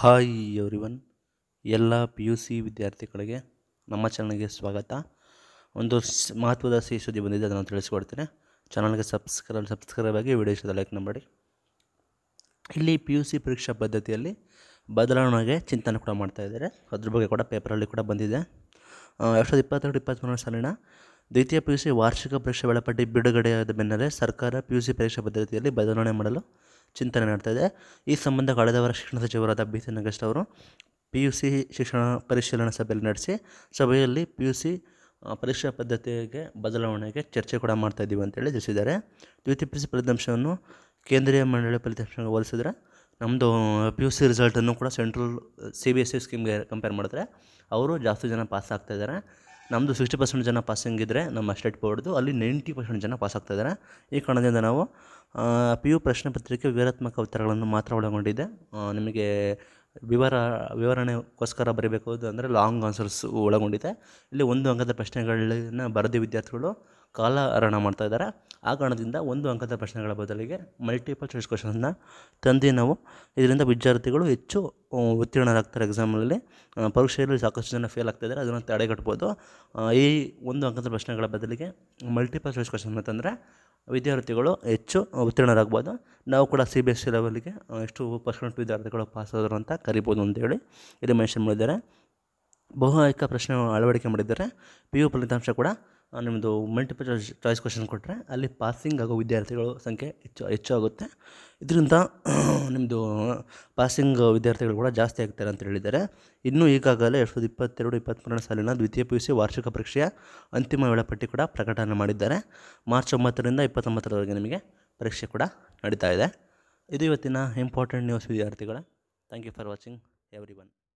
hi everyone ಎಲ್ಲ P U C ವಿದ್ಯಾರ್ಥಿಗಳಿಗೆ ನಮ್ಮ ಚಾನಲ್ಗೆ ಸ್ವಾಗತ ಒಂದು ಮಹತ್ವದ ಸಿ ಸುದ್ದಿ ಬಂದಿದೆ ಅದನ್ನು ತಿಳಿಸ್ಕೊಡ್ತೇನೆ ಚಾನಲ್ಗೆ ಸಬ್ಸ್ಕ್ರೈಬ್ ಸಬ್ಸ್ಕ್ರೈಬ್ ಆಗಿ ವಿಡಿಯೋ ಲೈಕ್ ಲೈಕ್ನ ಮಾಡಿ ಇಲ್ಲಿ ಪಿ ಯು ಸಿ ಪರೀಕ್ಷಾ ಪದ್ಧತಿಯಲ್ಲಿ ಬದಲಾವಣೆಗೆ ಚಿಂತನೆ ಕೂಡ ಮಾಡ್ತಾ ಇದ್ದಾರೆ ಅದ್ರ ಬಗ್ಗೆ ಕೂಡ ಪೇಪರಲ್ಲಿ ಕೂಡ ಬಂದಿದೆ ಎರಡು ಸಾವಿರದ ಇಪ್ಪತ್ತೆರಡು ಇಪ್ಪತ್ತ್ಮೂರನೇ ಸಾಲಿನ ದ್ವಿತೀಯ ಪಿ ಯು ಸಿ ವಾರ್ಷಿಕ ಪರೀಕ್ಷೆ ವೇಳಾಪಟ್ಟಿ ಬಿಡುಗಡೆಯಾದ ಬೆನ್ನಲ್ಲೇ ಸರ್ಕಾರ ಪಿ ಯು ಸಿ ಪರೀಕ್ಷಾ ಪದ್ಧತಿಯಲ್ಲಿ ಬದಲಾವಣೆ ಮಾಡಲು ಚಿಂತನೆ ನಡ್ತಾ ಇದೆ ಈ ಸಂಬಂಧ ಕಳೆದವರ ಶಿಕ್ಷಣ ಸಚಿವರಾದ ಬಿ ಸಿ ನಾಗೇಶ್ ಅವರು ಪಿ ಯು ಸಿ ಶಿಕ್ಷಣ ಪರಿಶೀಲನಾ ಸಭೆಯಲ್ಲಿ ನಡೆಸಿ ಸಭೆಯಲ್ಲಿ ಪಿ ಯು ಸಿ ಪರೀಕ್ಷಾ ಪದ್ಧತಿಗೆ ಬದಲಾವಣೆಗೆ ಚರ್ಚೆ ಕೂಡ ಮಾಡ್ತಾ ಇದ್ದೀವಿ ಅಂತೇಳಿ ತಿಳಿಸಿದ್ದಾರೆ ದ್ವಿತೀಯ ಪಿ ಸಿ ಫಲಿತಾಂಶವನ್ನು ಕೇಂದ್ರೀಯ ಮಂಡಳಿ ಫಲಿತಾಂಶಕ್ಕೆ ಹೋಲಿಸಿದ್ರೆ ನಮ್ಮದು ಪಿ ಯು ಸಿ ರಿಸಲ್ಟನ್ನು ಕೂಡ central C B S C ಸ್ಕೀಮ್ಗೆ ಕಂಪೇರ್ ಮಾಡಿದ್ರೆ ಅವರು ಜಾಸ್ತಿ ಜನ ಪಾಸ್ ಆಗ್ತಾಯಿದ್ದಾರೆ ನಮ್ಮದು ಸಿಕ್ಸ್ಟಿ ಪರ್ಸೆಂಟ್ ಜನ ಪಾಸಿಂಗ್ ಇದ್ದರೆ ನಮ್ಮ ಸ್ಟೇಟ್ ಬೋರ್ಡ್ದು ಅಲ್ಲಿ ನೈಂಟಿ ಪರ್ಸೆಂಟ್ ಜನ ಪಾಸ್ ಇದ್ದಾರೆ ಈ ಕಾರಣದಿಂದ ನಾವು ಪಿ ಯು ಪ್ರಶ್ನೆ ಪತ್ರಿಕೆ ವಿವರಾತ್ಮಕ ಉತ್ತರಗಳನ್ನು ಮಾತ್ರ ಒಳಗೊಂಡಿದೆ ನಿಮಗೆ ವಿವರ ವಿವರಣೆಗೋಸ್ಕರ ಬರೀಬೇಕು ಅಂದರೆ ಲಾಂಗ್ ಆನ್ಸರ್ಸ್ ಒಳಗೊಂಡಿದೆ ಇಲ್ಲಿ ಒಂದು ಅಂಗದ ಪ್ರಶ್ನೆಗಳನ್ನ ಬರೆದ ವಿದ್ಯಾರ್ಥಿಗಳು ಕಾಲಹರಣ ಮಾಡ್ತಾ ಇದ್ದಾರೆ ಆ ಕಾರಣದಿಂದ ಒಂದು ಅಂಕದ ಪ್ರಶ್ನೆಗಳ ಬದಲಿಗೆ ಮಲ್ಟಿಪಲ್ ಚಾಯ್ಸ್ ಕ್ವಶನ್ನ ತಂದು ನಾವು ಇದರಿಂದ ವಿದ್ಯಾರ್ಥಿಗಳು ಹೆಚ್ಚು ಉತ್ತೀರ್ಣರಾಗ್ತಾರೆ ಎಕ್ಸಾಮಲ್ಲಿ ಪರೀಕ್ಷೆಯಲ್ಲಿ ಸಾಕಷ್ಟು ಜನ ಫೇಲ್ ಇದ್ದಾರೆ ಅದನ್ನು ತಡೆಗಟ್ಬೋದು ಈ ಒಂದು ಅಂಕದ ಪ್ರಶ್ನೆಗಳ ಬದಲಿಗೆ ಮಲ್ಟಿಪಲ್ ಚಾಯ್ಸ್ ಕ್ವಶನ್ನ ತಂದರೆ ವಿದ್ಯಾರ್ಥಿಗಳು ಹೆಚ್ಚು ಉತ್ತೀರ್ಣರಾಗ್ಬೋದು ನಾವು ಕೂಡ ಸಿ ಬಿ ಎಸ್ ಸಿ ಲೆವೆಲ್ಗೆ ಎಷ್ಟು ಪರ್ಸೆಂಟ್ ವಿದ್ಯಾರ್ಥಿಗಳು ಪಾಸ್ ಆದರು ಅಂತ ಕರಿಬೋದು ಅಂತೇಳಿ ಇಲ್ಲಿ ಮೆನ್ಷನ್ ಮಾಡಿದ್ದಾರೆ ಬಹು ಆಯ್ಕೆ ಪ್ರಶ್ನೆ ಅಳವಡಿಕೆ ಮಾಡಿದ್ದಾರೆ ಪಿ ಯು ಫಲಿತಾಂಶ ಕೂಡ ನಿಮ್ಮದು ಮಲ್ಟಿಪಲ್ ಚಾಯ್ಸ್ ಚಾಯ್ಸ್ ಕ್ವಶನ್ ಕೊಟ್ಟರೆ ಅಲ್ಲಿ ಪಾಸಿಂಗ್ ಆಗೋ ವಿದ್ಯಾರ್ಥಿಗಳು ಸಂಖ್ಯೆ ಹೆಚ್ಚು ಹೆಚ್ಚು ಆಗುತ್ತೆ ಇದರಿಂದ ನಿಮ್ಮದು ಪಾಸಿಂಗ್ ವಿದ್ಯಾರ್ಥಿಗಳು ಕೂಡ ಜಾಸ್ತಿ ಆಗ್ತಾರೆ ಅಂತ ಹೇಳಿದ್ದಾರೆ ಇನ್ನೂ ಈಗಾಗಲೇ ಎರಡು ಸಾವಿರದ ಇಪ್ಪತ್ತೆರಡು ಇಪ್ಪತ್ತ್ಮೂರನೇ ಸಾಲಿನ ದ್ವಿತೀಯ ಪಿ ಯು ಸಿ ವಾರ್ಷಿಕ ಪರೀಕ್ಷೆಯ ಅಂತಿಮ ವೇಳಾಪಟ್ಟಿ ಕೂಡ ಪ್ರಕಟಣೆ ಮಾಡಿದ್ದಾರೆ ಮಾರ್ಚ್ ಒಂಬತ್ತರಿಂದ ಇಪ್ಪತ್ತೊಂಬತ್ತರವರೆಗೆ ನಿಮಗೆ ಪರೀಕ್ಷೆ ಕೂಡ ನಡೀತಾ ಇದೆ ಇದು ಇವತ್ತಿನ ಇಂಪಾರ್ಟೆಂಟ್ ನ್ಯೂಸ್ ವಿದ್ಯಾರ್ಥಿಗಳ thank you for watching every one